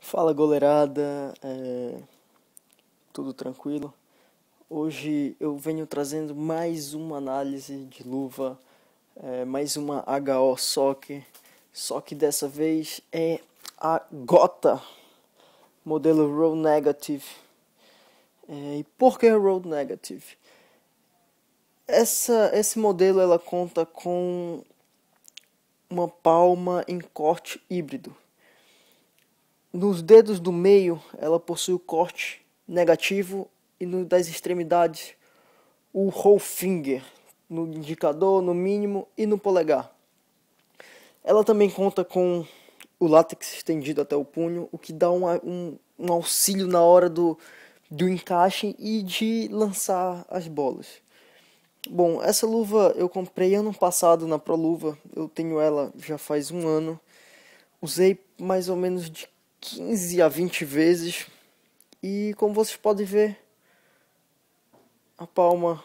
Fala goleirada, é... tudo tranquilo? Hoje eu venho trazendo mais uma análise de luva, é... mais uma HO Soccer, só que dessa vez é a Gota, modelo Roll Negative. É... E por que Roll Negative? Essa, esse modelo ela conta com uma palma em corte híbrido nos dedos do meio, ela possui o corte negativo e no das extremidades o whole finger, no indicador, no mínimo e no polegar. Ela também conta com o látex estendido até o punho, o que dá um, um, um auxílio na hora do, do encaixe e de lançar as bolas. Bom, essa luva eu comprei ano passado na Proluva, eu tenho ela já faz um ano. Usei mais ou menos de 15 a 20 vezes. E como vocês podem ver, a palma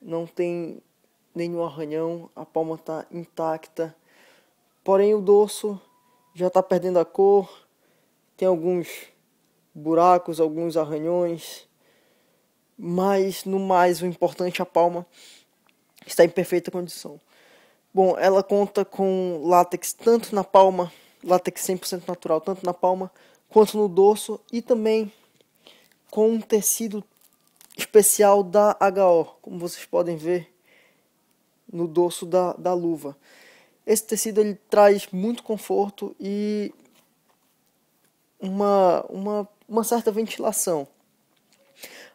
não tem nenhum arranhão, a palma está intacta. Porém, o dorso já está perdendo a cor, tem alguns buracos, alguns arranhões. Mas, no mais, o importante é a palma está em perfeita condição. Bom, ela conta com látex tanto na palma látex 100% natural, tanto na palma quanto no dorso e também com um tecido especial da HO, como vocês podem ver no dorso da, da luva. Esse tecido ele traz muito conforto e uma, uma, uma certa ventilação.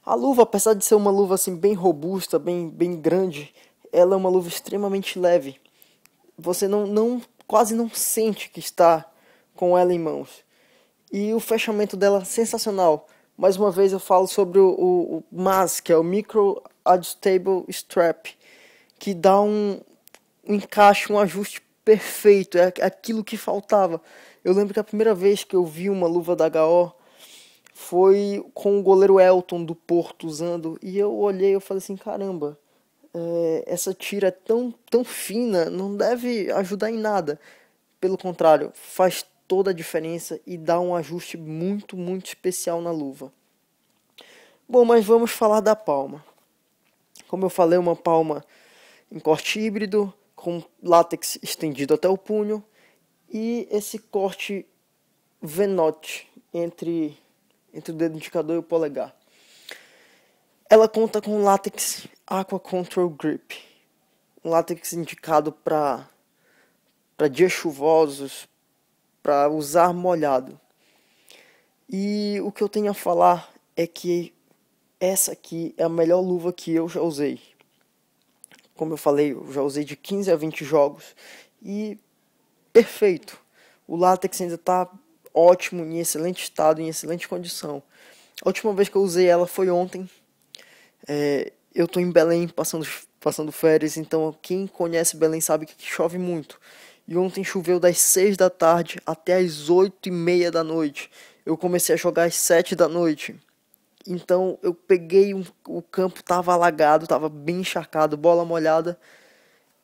A luva, apesar de ser uma luva assim bem robusta, bem, bem grande, ela é uma luva extremamente leve. Você não, não quase não sente que está com ela em mãos. E o fechamento dela sensacional. Mais uma vez eu falo sobre o, o, o MAS, que é o Micro Adjustable Strap, que dá um, um encaixe, um ajuste perfeito, é aquilo que faltava. Eu lembro que a primeira vez que eu vi uma luva da HO foi com o goleiro Elton do Porto usando, e eu olhei e falei assim, caramba, é, essa tira tão, tão fina não deve ajudar em nada. Pelo contrário, faz toda a diferença e dá um ajuste muito, muito especial na luva. Bom, mas vamos falar da palma. Como eu falei, uma palma em corte híbrido, com látex estendido até o punho e esse corte venote entre, entre o dedo indicador e o polegar. Ela conta com látex Aqua Control Grip, um látex indicado para para dias chuvosos, para usar molhado. E o que eu tenho a falar é que essa aqui é a melhor luva que eu já usei. Como eu falei, eu já usei de 15 a 20 jogos e perfeito. O látex ainda está ótimo, em excelente estado, em excelente condição. A última vez que eu usei ela foi ontem. É, eu tô em Belém passando, passando férias, então quem conhece Belém sabe que chove muito. E ontem choveu das 6 da tarde até as 8 e meia da noite. Eu comecei a jogar às 7 da noite. Então eu peguei um, o campo tava alagado, tava bem encharcado, bola molhada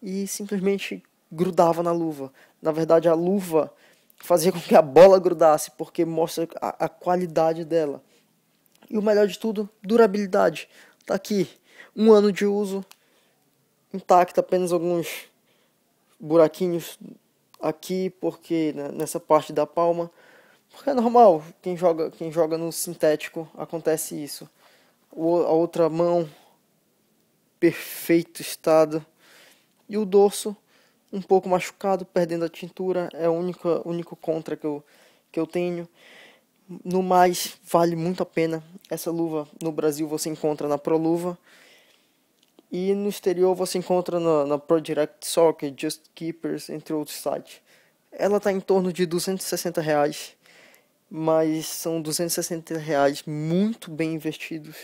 e simplesmente grudava na luva. Na verdade a luva fazia com que a bola grudasse, porque mostra a, a qualidade dela. E o melhor de tudo, durabilidade. Tá aqui, um ano de uso, intacto apenas alguns buraquinhos aqui, porque né, nessa parte da palma. Porque é normal, quem joga, quem joga no sintético acontece isso. O, a outra mão, perfeito estado. E o dorso, um pouco machucado, perdendo a tintura, é o único, único contra que eu, que eu tenho. No mais, vale muito a pena. Essa luva no Brasil você encontra na ProLuva. E no exterior você encontra na, na ProDirect Soccer, Just Keepers, entre outros sites. Ela está em torno de 260 reais, mas são 260 reais muito bem investidos,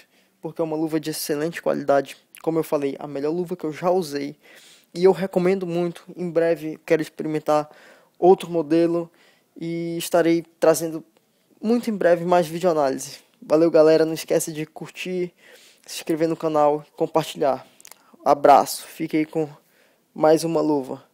porque é uma luva de excelente qualidade. Como eu falei, a melhor luva que eu já usei. E eu recomendo muito. Em breve quero experimentar outro modelo e estarei trazendo muito em breve mais videoanálise. Valeu, galera. Não esquece de curtir, se inscrever no canal, compartilhar. Abraço. Fique aí com mais uma luva.